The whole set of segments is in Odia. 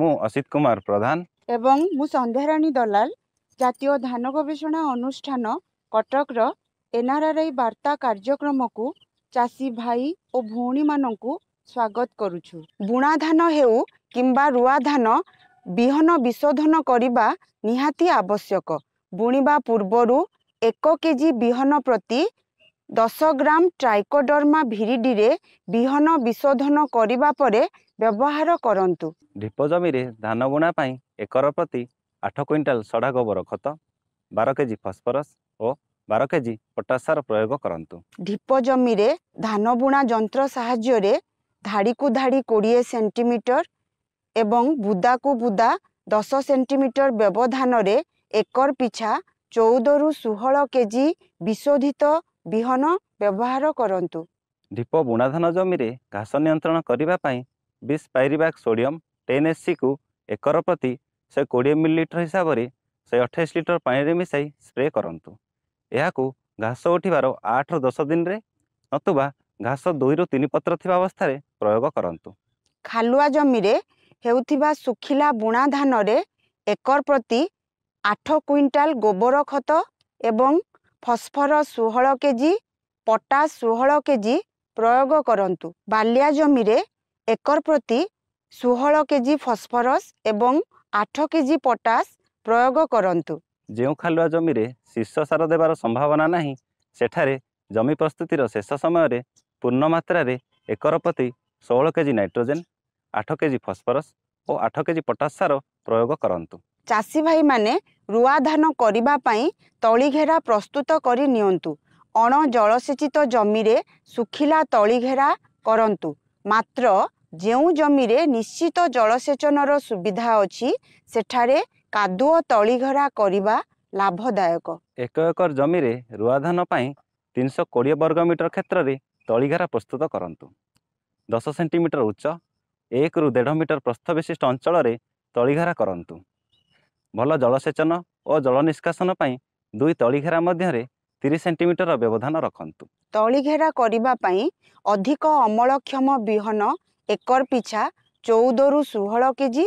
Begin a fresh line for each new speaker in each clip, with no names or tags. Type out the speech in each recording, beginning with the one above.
ମୁଁ ଅସିତ କୁମାର ପ୍ରଧାନ ଏବଂ ମୁଁ ସନ୍ଧ୍ୟାରାଣୀ ଦଲାଲ ଜାତୀୟ ଧାନ ଗବେଷଣା ଅନୁଷ୍ଠାନ କଟକର ଏନ୍ଆର୍ଆର୍ଆଇ ବାର୍ତ୍ତା କାର୍ଯ୍ୟକ୍ରମକୁ ଚାଷୀ ଭାଇ ଓ ଭଉଣୀମାନଙ୍କୁ ସ୍ୱାଗତ କରୁଛୁ ବୁଣା ଧାନ ହେଉ କିମ୍ବା ରୁଆ ଧାନ ବିହନ ବିଶୋଧନ କରିବା ନିହାତି ଆବଶ୍ୟକ ବୁଣିବା ପୂର୍ବରୁ ଏକ କେଜି ବିହନ ପ୍ରତି দশ গ্রাম ট্রাইকোডর্মা ভিড়িডিরে বিহন বিশোধন করা পরে ব্যবহার করতু
ঢিপ জমিরে ধান বুণা পাই একর প্রতি আঠ কুইন্টাল সড়া গোবর খত বার কেজি ফসফরস ও বার কেজি পটাসার প্রয়োগ করতু
ঢিপ জমিরে ধান বুণা যন্ত্র সাহায্যে ধাড়ি কু ধাড়ি কোড়িয়ে সেটিমিটর এবং বুদা কু বুদা দশ সেটিমিটর ব্যবধানের একর পিছা চৌদ রু ষোহ কেজি বিশোধিত ବିହନ ବ୍ୟବହାର କରନ୍ତୁ
ଢିପ ବୁଣାଧାନ ଜମିରେ ଘାସ ନିୟନ୍ତ୍ରଣ କରିବା ପାଇଁ ବିଶ ପାଇରିବା ସୋଡ଼ିୟମ୍ ଟେନ୍ ଏସ୍ସିକୁ ଏକର ପ୍ରତି ଶହେ କୋଡ଼ିଏ ମିଲିଲିଟର ହିସାବରେ ଶହେ ଅଠେଇଶ ଲିଟର ପାଣିରେ ମିଶାଇ ସ୍ପ୍ରେ କରନ୍ତୁ ଏହାକୁ ଘାସ ଉଠିବାର ଆଠରୁ ଦଶ ଦିନରେ ନତୁବା ଘାସ ଦୁଇରୁ ତିନି ପତ୍ର ଥିବା ଅବସ୍ଥାରେ ପ୍ରୟୋଗ କରନ୍ତୁ
ଖାଲୁଆ ଜମିରେ ହେଉଥିବା ଶୁଖିଲା ବୁଣାଧାନରେ ଏକର ପ୍ରତି ଆଠ କୁଇଣ୍ଟାଲ ଗୋବର ଖତ ଏବଂ ଫସଫରସ୍ ଷୋହଳ କେ ଜି ପଟାସ୍ ଷୋହଳ କେ ଜି ପ୍ରୟୋଗ କରନ୍ତୁ ବାଲିଆ ଜମିରେ ଏକର ପ୍ରତି ଷୋହଳ କେ ଜି ଫସଫରସ୍ ଏବଂ ଆଠ କେ ଜି ପଟାସ୍ ପ୍ରୟୋଗ କରନ୍ତୁ
ଯେଉଁ ଖାଲୁଆ ଜମିରେ ଶୀର୍ଷ ସାର ଦେବାର ସମ୍ଭାବନା ନାହିଁ ସେଠାରେ ଜମି ପ୍ରସ୍ତୁତିର ଶେଷ ସମୟରେ ପୂର୍ଣ୍ଣ ମାତ୍ରାରେ ଏକର ପ୍ରତି ଷୋହଳ କେ ଜି ନାଇଟ୍ରୋଜେନ୍ ଆଠ କେ ଜି ଫସ୍ଫରସ୍ ଓ ଆଠ କେ ଜି ପଟାସ୍ ସାର ପ୍ରୟୋଗ କରନ୍ତୁ
ଚାଷୀ ଭାଇମାନେ ରୁଆଧାନ କରିବା ପାଇଁ ତଳି ଘେରା ପ୍ରସ୍ତୁତ କରି ନିଅନ୍ତୁ ଅଣ ଜଳସେଚିତ ଜମିରେ ଶୁଖିଲା ତଳି ଘେରା କରନ୍ତୁ ମାତ୍ର ଯେଉଁ ଜମିରେ ନିଶ୍ଚିତ ଜଳସେଚନର ସୁବିଧା ଅଛି ସେଠାରେ କାଦୁଅ ତଳି ଘେରା କରିବା ଲାଭଦାୟକ
ଏକ ଏକର ଜମିରେ ରୁଆଧାନ ପାଇଁ ତିନିଶହ କୋଡ଼ିଏ ବର୍ଗ ମିଟର କ୍ଷେତ୍ରରେ ତଳିଘେରା ପ୍ରସ୍ତୁତ କରନ୍ତୁ ଦଶ ସେଣ୍ଟିମିଟର ଉଚ୍ଚ ଏକରୁ ଦେଢ଼ ମିଟର ପ୍ରସ୍ଥ ବିଶିଷ୍ଟ ଅଞ୍ଚଳରେ ତଳିଘେରା କରନ୍ତୁ ଭଲ ଜଳସେଚନ ଓ ଜଳ ନିଷ୍କାସନ ପାଇଁ ଦୁଇ ତଳିଘେରା ମଧ୍ୟରେ ତିରିଶ ସେଣ୍ଟିମିଟର ବ୍ୟବଧାନ ରଖନ୍ତୁ
ତଳି ଘେରା କରିବା ପାଇଁ ଅଧିକ ଅମଳକ୍ଷମ ବିହନ ଏକର ପିଛା ଚଉଦରୁ ଷୋହଳ କେ ଜି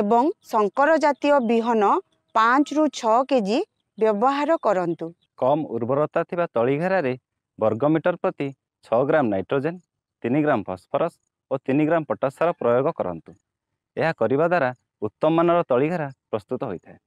ଏବଂ ଶଙ୍କର ଜାତୀୟ ବିହନ ପାଞ୍ଚରୁ ଛଅ କେ ଜି ବ୍ୟବହାର କରନ୍ତୁ
କମ୍ ଉର୍ବରତା ଥିବା ତଳି ତଳିଘେରାରେ ବର୍ଗମିଟର ପ୍ରତି ଛଅ ଗ୍ରାମ ନାଇଟ୍ରୋଜେନ୍ ତିନି ଗ୍ରାମ ଫସ୍ଫରସ୍ ଓ ତିନି ଗ୍ରାମ ପଟାସ୍ ପ୍ରୟୋଗ କରନ୍ତୁ
ଏହା କରିବା ଦ୍ୱାରା ଉତ୍ତମ ମାନର ତଳିଘର ପ୍ରସ୍ତୁତ ହୋଇଥାଏ